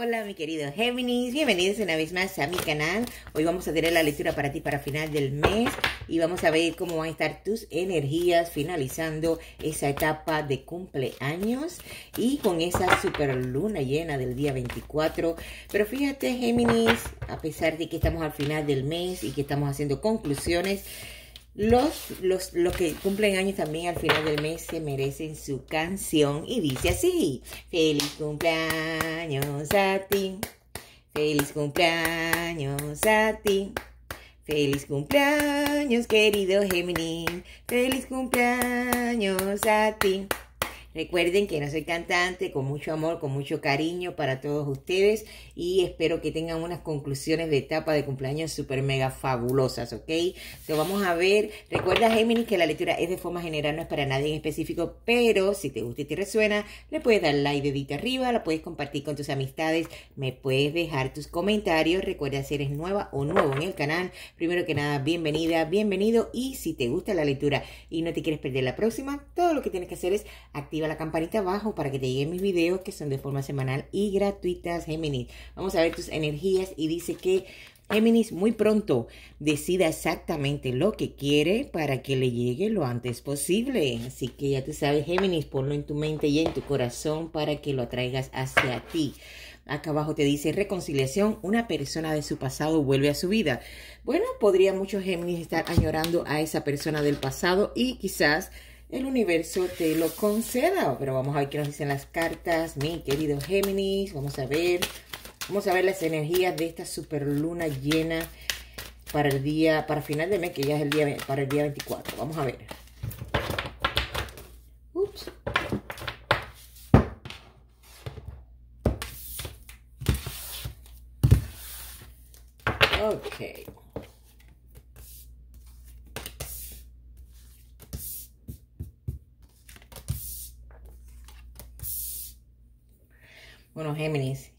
Hola, mi querido Géminis, bienvenidos una vez más a mi canal. Hoy vamos a tener la lectura para ti para final del mes y vamos a ver cómo van a estar tus energías finalizando esa etapa de cumpleaños y con esa super luna llena del día 24. Pero fíjate, Géminis, a pesar de que estamos al final del mes y que estamos haciendo conclusiones, los, los, los, que cumplen años también al final del mes se merecen su canción y dice así. Feliz cumpleaños a ti. Feliz cumpleaños a ti. Feliz cumpleaños querido Gemini. Feliz cumpleaños a ti. Recuerden que no soy cantante, con mucho amor, con mucho cariño para todos ustedes y espero que tengan unas conclusiones de etapa de cumpleaños súper mega fabulosas, ¿ok? Entonces vamos a ver, recuerda Géminis que la lectura es de forma general, no es para nadie en específico, pero si te gusta y te resuena, le puedes dar like dedito arriba, la puedes compartir con tus amistades, me puedes dejar tus comentarios, recuerda si eres nueva o nuevo en el canal, primero que nada, bienvenida, bienvenido y si te gusta la lectura y no te quieres perder la próxima, todo lo que tienes que hacer es activar la campanita abajo para que te lleguen mis videos que son de forma semanal y gratuitas, Géminis. Vamos a ver tus energías y dice que Géminis muy pronto decida exactamente lo que quiere para que le llegue lo antes posible. Así que ya te sabes, Géminis, ponlo en tu mente y en tu corazón para que lo traigas hacia ti. Acá abajo te dice reconciliación, una persona de su pasado vuelve a su vida. Bueno, podría mucho Géminis estar añorando a esa persona del pasado y quizás el universo te lo conceda. Pero vamos a ver qué nos dicen las cartas, mi querido Géminis. Vamos a ver, vamos a ver las energías de esta super luna llena para el día, para final de mes, que ya es el día, para el día 24. Vamos a ver. Ups. Okay. Bueno, Géminis.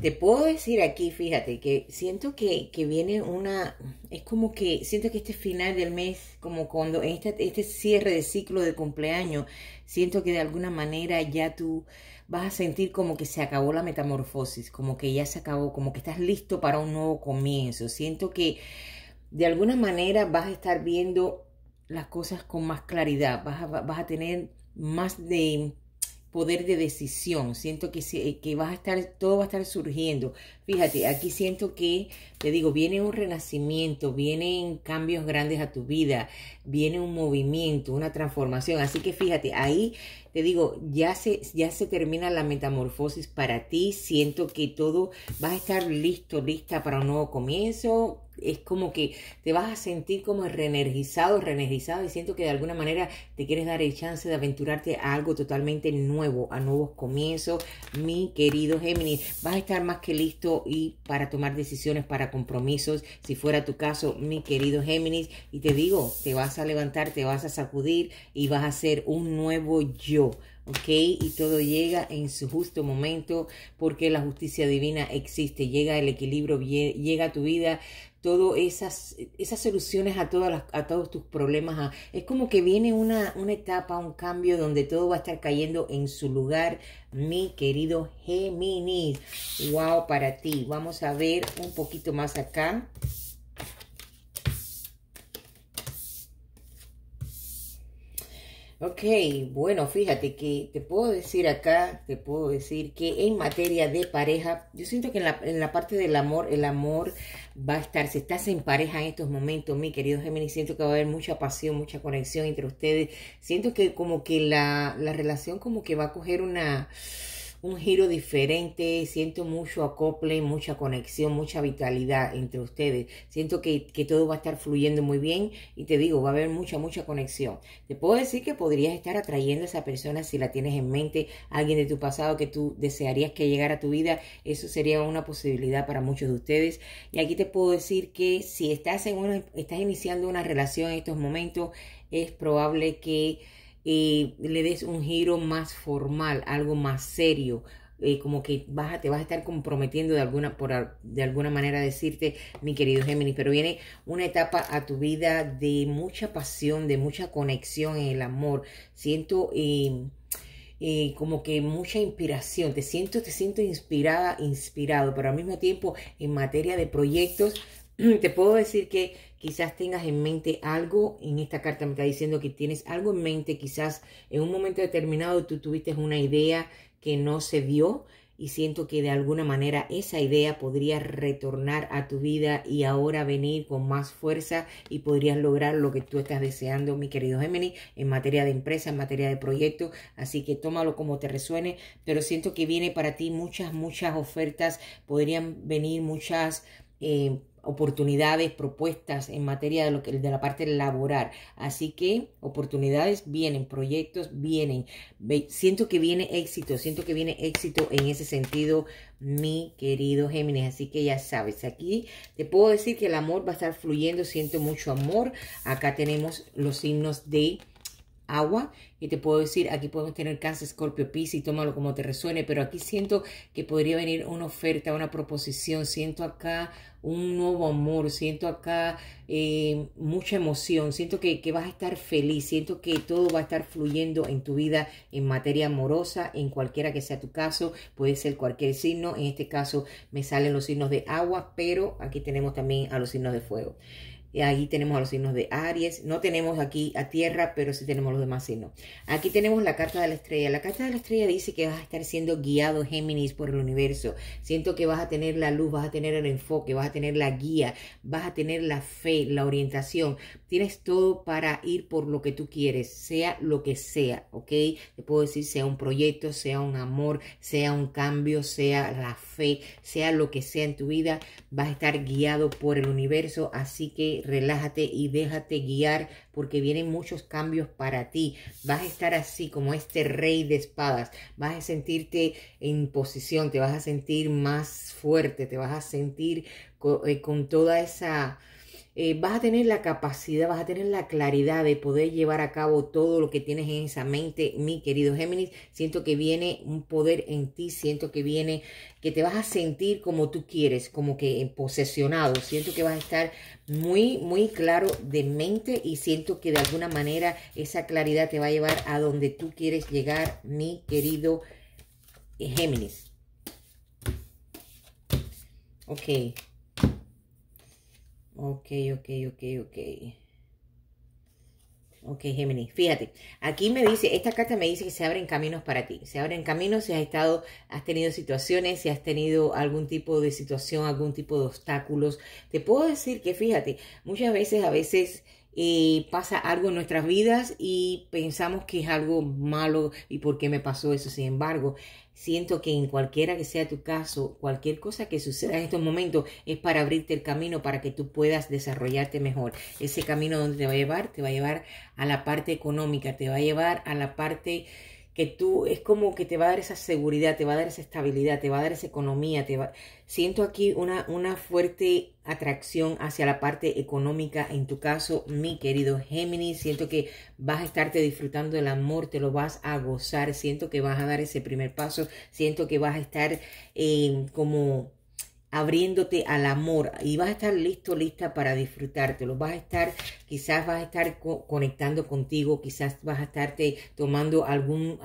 Te puedo decir aquí, fíjate, que siento que, viene una... Es como que siento que este final del mes, como cuando este, este cierre de ciclo de cumpleaños, siento que de alguna manera ya tú vas a sentir como que se acabó la metamorfosis, como que ya se acabó, como que estás listo para un nuevo comienzo. Siento que de alguna manera vas a estar viendo las cosas con más claridad, vas a tener más de poder de decisión. Siento que, eh, que va a estar, todo va a estar surgiendo. Fíjate, aquí siento que, te digo, viene un renacimiento, vienen cambios grandes a tu vida, viene un movimiento, una transformación. Así que fíjate, ahí te digo, ya se, ya se termina la metamorfosis para ti, siento que todo, va a estar listo, lista para un nuevo comienzo, es como que te vas a sentir como reenergizado, reenergizado y siento que de alguna manera te quieres dar el chance de aventurarte a algo totalmente nuevo, a nuevos comienzos, mi querido Géminis. Vas a estar más que listo y para tomar decisiones, para compromisos, si fuera tu caso, mi querido Géminis. Y te digo, te vas a levantar, te vas a sacudir y vas a ser un nuevo yo ¿ok? Y todo llega en su justo momento porque la justicia divina existe, llega el equilibrio, llega a tu vida, todas esas, esas soluciones a, a todos tus problemas. es como que viene una, una etapa, un cambio donde todo va a estar cayendo en su lugar, mi querido Géminis. ¡Wow! Para ti. Vamos a ver un poquito más acá. Okay, bueno, fíjate que te puedo decir acá, te puedo decir que en materia de pareja, yo siento que en la, en la parte del amor, el amor va a estar, si estás en pareja en estos momentos, mi querido Géminis, siento que va a haber mucha pasión, mucha conexión entre ustedes. Siento que como que la, la relación como que va a coger una un giro diferente, siento mucho acople, mucha conexión, mucha vitalidad entre ustedes. Siento que, que, todo va a estar fluyendo muy bien y te digo, va a haber mucha, mucha conexión. Te puedo decir que podrías estar atrayendo a esa persona si la tienes en mente, alguien de tu pasado que tú desearías que llegara a tu vida. Eso sería una posibilidad para muchos de ustedes. Y aquí te puedo decir que si estás, en estás iniciando una relación en estos momentos, es probable que y eh, le des un giro más formal, algo más serio, eh, como que vas te vas a estar comprometiendo de alguna, por, de alguna manera decirte, mi querido Géminis, pero viene una etapa a tu vida de mucha pasión, de mucha conexión en el amor. Siento eh, como que mucha inspiración, te siento, te siento inspirada, inspirado, pero al mismo tiempo en materia de proyectos, te puedo decir que quizás tengas en mente algo, en esta carta me está diciendo que tienes algo en mente, quizás en un momento determinado tú tuviste una idea que no se dio y siento que de alguna manera esa idea podría retornar a tu vida y ahora venir con más fuerza y podrías lograr lo que tú estás deseando, mi querido Gemini, en materia de empresa, en materia de proyecto. Así que tómalo como te resuene, pero siento que viene para ti muchas, muchas ofertas, podrían venir muchas... Eh, oportunidades, propuestas en materia de, lo que, de la parte laboral. Así que oportunidades vienen, proyectos vienen. Siento que viene éxito, siento que viene éxito en ese sentido, mi querido Géminis. Así que ya sabes, aquí te puedo decir que el amor va a estar fluyendo, siento mucho amor. Acá tenemos los signos de agua. Y te puedo decir, aquí podemos tener cáncer, escorpio, piscis, tómalo como te resuene, pero aquí siento que podría venir una oferta, una proposición, siento acá un nuevo amor, siento acá eh, mucha emoción, siento que vas a estar feliz, siento que todo va a estar fluyendo en tu vida en materia amorosa, en cualquiera que sea tu caso, puede ser cualquier signo, en este caso me salen los signos de agua, pero aquí tenemos también a los signos de fuego. Ahí tenemos a los signos de Aries. No tenemos aquí a Tierra, pero sí tenemos los demás signos. Aquí tenemos la carta de la estrella. La carta de la estrella dice que vas a estar siendo guiado, Géminis, por el universo. Siento que vas a tener la luz, vas a tener el enfoque, vas a tener la guía, vas a tener la fe, la orientación. Tienes todo para ir por lo que tú quieres, sea lo que sea, ¿ok? Te puedo decir, sea un proyecto, sea un amor, sea un cambio, sea la fe, sea lo que sea en tu vida, vas a estar guiado por el universo. Así que eh, relájate, y déjate guiar porque vienen muchos cambios para ti. Vas a estar así como este rey de espadas. Vas a sentirte en posición, te vas a sentir más fuerte, te vas a sentir eh, con toda esa eh, vas a tener la capacidad, vas a tener la claridad de poder llevar a cabo todo lo que tienes en esa mente, mi querido Géminis. Siento que viene un poder en ti, siento que viene, que te vas a sentir como tú quieres, como que posesionado. Siento que vas a estar muy, muy claro de mente y siento que de alguna manera esa claridad te va a llevar a donde tú quieres llegar, mi querido eh, Géminis. Ok. Ok, ok, ok, ok. Ok, Géminis, fíjate, aquí me dice, esta carta me dice que se abren caminos para ti, se abren caminos si has estado, has tenido situaciones, si has tenido algún tipo de situación, algún tipo de obstáculos. Te puedo decir que, fíjate, muchas veces, a veces eh, pasa algo en nuestras vidas y pensamos que es algo malo y por qué me pasó eso. Sin embargo, siento que en cualquiera que sea tu caso, cualquier cosa que suceda en estos momentos es para abrirte el camino para que tú puedas desarrollarte mejor. Ese camino donde te va a llevar, te va a llevar a la parte económica, te va a llevar a la parte que tú es como que te va a dar esa seguridad, te va a dar esa estabilidad, te va a dar esa economía, te siento aquí una, una fuerte atracción hacia la parte económica, en tu caso, mi querido Géminis, siento que vas a estarte disfrutando del amor, te lo vas a gozar, siento que vas a dar ese primer paso, siento que vas a estar eh, como abriéndote al amor y vas a estar listo, lista para disfrutártelo. Vas a estar, quizás vas a estar conectando contigo, quizás vas a estarte tomando algún,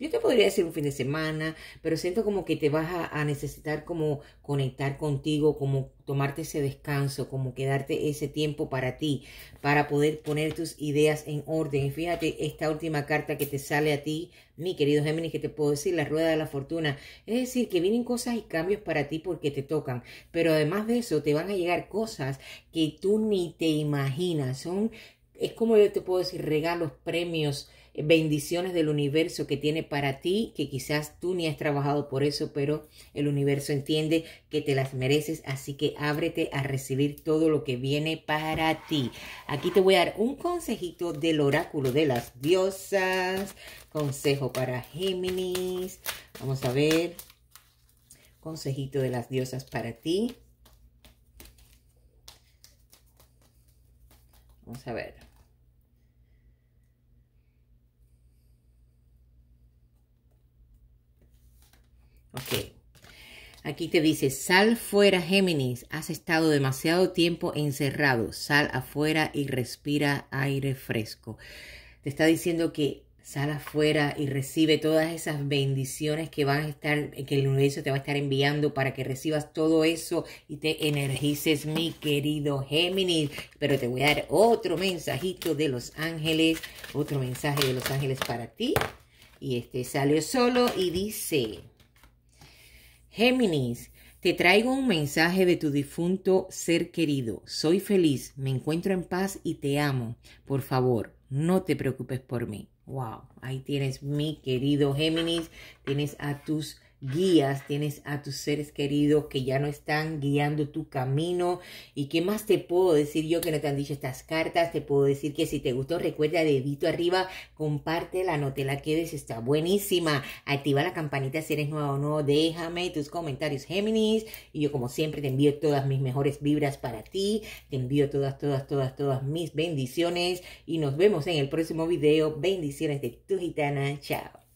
yo te podría decir un fin de semana, pero siento como que te vas a, necesitar como conectar contigo, como tomarte ese descanso, como quedarte ese tiempo para ti, para poder poner tus ideas en orden. Y fíjate esta última carta que te sale a ti, mi querido Géminis, que te puedo decir, la rueda de la fortuna. Es decir, que vienen cosas y cambios para ti porque te tocan, pero además de eso te van a llegar cosas que tú ni te imaginas. Son, es como yo te puedo decir, regalos, premios, bendiciones del universo que tiene para ti, que quizás tú ni has trabajado por eso, pero el universo entiende que te las mereces, así que ábrete a recibir todo lo que viene para ti. Aquí te voy a dar un consejito del oráculo de las diosas, consejo para Géminis, vamos a ver, consejito de las diosas para ti. Vamos a ver. Aquí te dice, sal fuera, Géminis, has estado demasiado tiempo encerrado, sal afuera y respira aire fresco. Te está diciendo que sal afuera y recibe todas esas bendiciones que van a estar, que el universo te va a estar enviando para que recibas todo eso y te energices, mi querido Géminis. Pero te voy a dar otro mensajito de los ángeles, otro mensaje de los ángeles para ti. Y este salió solo y dice, Géminis, te traigo un mensaje de tu difunto ser querido. Soy feliz, me encuentro en paz y te amo. Por favor, no te preocupes por mí. Wow, ahí tienes mi querido Géminis, tienes a tus guías, tienes a tus seres queridos que ya no están guiando tu camino. ¿Y qué más te puedo decir yo que no te han dicho estas cartas? Te puedo decir que si te gustó, recuerda dedito arriba, comparte la te la quedes, está buenísima. Activa la campanita si eres nuevo o no, déjame tus comentarios, Géminis. Y yo como siempre te envío todas mis mejores vibras para ti, te envío todas, todas, todas, todas mis bendiciones y nos vemos en el próximo video. Bendiciones de tu gitana, chao.